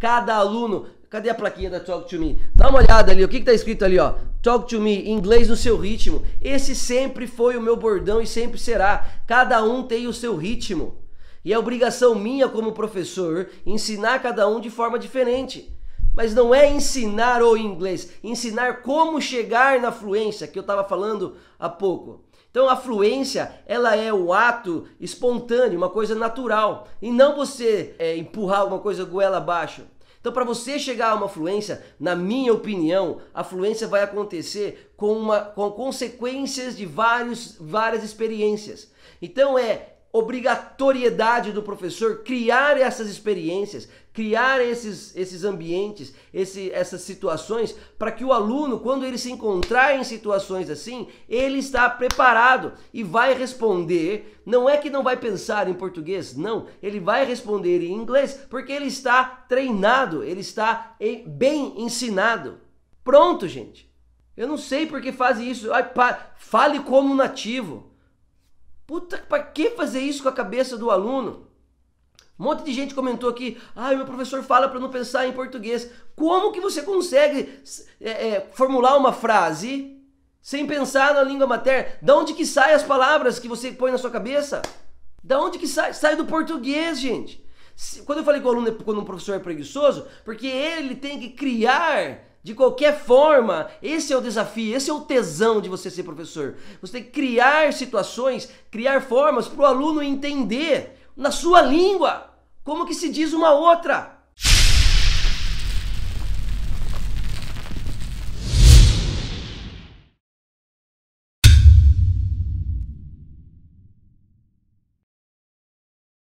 Cada aluno. Cadê a plaquinha da Talk to Me? Dá uma olhada ali, o que, que tá escrito ali, ó? Talk to me, inglês no seu ritmo. Esse sempre foi o meu bordão e sempre será. Cada um tem o seu ritmo. E é obrigação minha como professor ensinar cada um de forma diferente mas não é ensinar o inglês, ensinar como chegar na fluência, que eu estava falando há pouco. Então a fluência, ela é o ato espontâneo, uma coisa natural, e não você é, empurrar alguma coisa goela abaixo. Então, para você chegar a uma fluência, na minha opinião, a fluência vai acontecer com, uma, com consequências de vários, várias experiências. Então, é obrigatoriedade do professor criar essas experiências, criar esses, esses ambientes, esse, essas situações, para que o aluno, quando ele se encontrar em situações assim, ele está preparado e vai responder. Não é que não vai pensar em português, não, ele vai responder em inglês, porque ele está treinado, ele está eh, bem ensinado. Pronto, gente. Eu não sei porque fazem isso. Ai, fale como nativo. Puta, para que fazer isso com a cabeça do aluno? Um monte de gente comentou aqui, ah, meu professor fala para não pensar em português. Como que você consegue é, é, formular uma frase sem pensar na língua materna? Da onde que saem as palavras que você põe na sua cabeça? Da onde que sai? Sai do português, gente. Quando eu falei que o aluno é, quando um professor é preguiçoso, porque ele tem que criar de qualquer forma, esse é o desafio, esse é o tesão de você ser professor. Você tem que criar situações, criar formas para o aluno entender na sua língua como que se diz uma outra.